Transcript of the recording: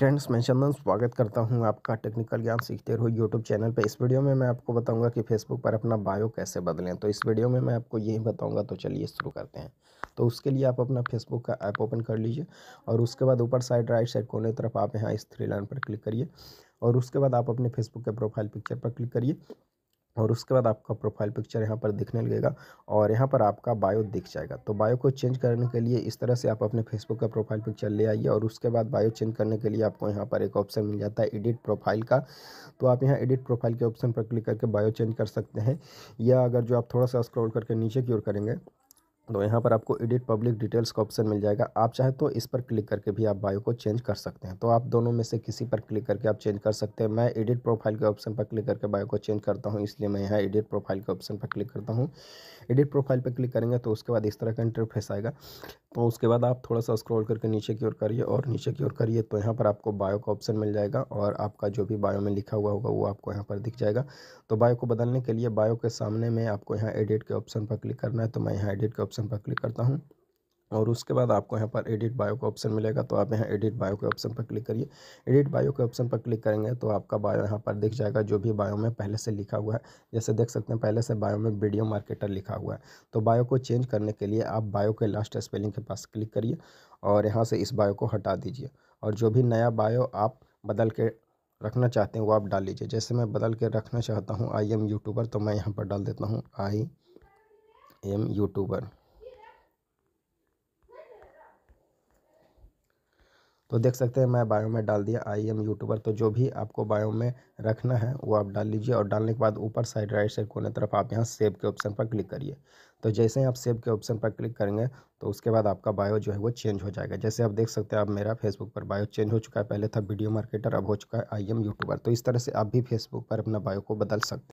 friends मैं चंदन स्वागत करता हूं आपका टेक्निकल ज्ञान सीखते रहो यूट्यूब चैनल पर इस वीडियो में मैं आपको बताऊंगा कि फेसबुक पर अपना बायो कैसे बदलें तो इस वीडियो में मैं आपको यही बताऊंगा तो चलिए शुरू करते हैं तो उसके लिए आप अपना फेसबुक का ऐप ओपन कर लीजिए और उसके बाद ऊपर साइड राइट साइड कोने तरफ आप यहाँ इस थ्री लाइन पर क्लिक करिए और उसके बाद आप अपने फेसबुक के प्रोफाइल पिक्चर पर क्लिक करिए और उसके बाद आपका प्रोफाइल पिक्चर यहाँ पर दिखने लगेगा और यहाँ पर आपका बायो दिख जाएगा तो बायो को चेंज करने के लिए इस तरह से आप अपने फेसबुक का प्रोफाइल पिक्चर ले आइए और उसके बाद बायो चेंज करने के लिए आपको यहाँ पर एक ऑप्शन मिल जाता है एडिट प्रोफाइल का तो आप यहाँ एडिट प्रोफाइल के ऑप्शन पर क्लिक करके बायो चेंज कर सकते हैं या अगर जो आप थोड़ा सा स्क्रॉल करके नीचे की ओर करेंगे तो यहाँ पर आपको एडिट पब्लिक डिटेल्स का ऑप्शन मिल जाएगा आप चाहे तो इस पर क्लिक करके भी आप बायो को चेंज कर सकते हैं तो आप दोनों में से किसी पर क्लिक करके आप चेंज कर सकते हैं मैं एडिट प्रोफाइल के ऑप्शन पर क्लिक करके बायो को चेंज करता हूँ इसलिए मैं यहाँ एडिट प्रोफाइल के ऑप्शन पर क्लिक करता हूँ एडिट प्रोफाइल पर क्लिक करेंगे तो उसके बाद इस तरह का इंटरफेस आएगा तो उसके बाद आप थोड़ा सा स्क्रॉल करके नीचे की ओर करिए और नीचे की ओर करिए तो यहाँ पर आपको बायो का ऑप्शन मिल जाएगा और आपका जो भी बायो में लिखा हुआ होगा वो आपको यहाँ पर दिख जाएगा तो बायो को बदलने के लिए बायो के सामने में आपको यहाँ एडिट के ऑप्शन पर क्लिक करना है तो मैं यहाँ एडिट के ऑप्शन ऑप्शन पर क्लिक करता हूँ और उसके बाद आपको यहाँ पर एडिट बायो का ऑप्शन मिलेगा तो आप यहाँ एडिट बायो के ऑप्शन पर क्लिक करिए एडिट बायो के ऑप्शन पर क्लिक करेंगे तो आपका बायो यहाँ पर दिख जाएगा जो भी बायो में पहले से लिखा हुआ है जैसे देख सकते हैं पहले से बायो में वीडियो मार्केटर लिखा हुआ है तो बायो को चेंज करने के लिए आप बायो के लास्ट स्पेलिंग के पास क्लिक करिए और यहाँ से इस बायो को हटा दीजिए और जो भी नया बायो आप बदल के रखना चाहते हैं वो आप डाल लीजिए जैसे मैं बदल के रखना चाहता हूँ आई एम यूट्यूबर तो मैं यहाँ पर डाल देता हूँ आई एम यूट्यूबर तो देख सकते हैं मैं बायो में डाल दिया आई एम यूट्यूबर तो जो भी आपको बायो में रखना है वो आप डाल लीजिए और डालने के बाद ऊपर साइड राइट साइड कोने तरफ आप यहाँ सेव के ऑप्शन पर क्लिक करिए तो जैसे ही आप सेव के ऑप्शन पर क्लिक करेंगे तो उसके बाद आपका बायो जो है वो चेंज हो जाएगा जैसे आप देख सकते हैं अब मेरा फेसबुक पर बायो चेंज हो चुका है पहले था वीडियो मार्केटर अब हो चुका है आई एम यूट्यूबर तो इस तरह से आप भी फेसबुक पर अपना बायो को बदल सकते हैं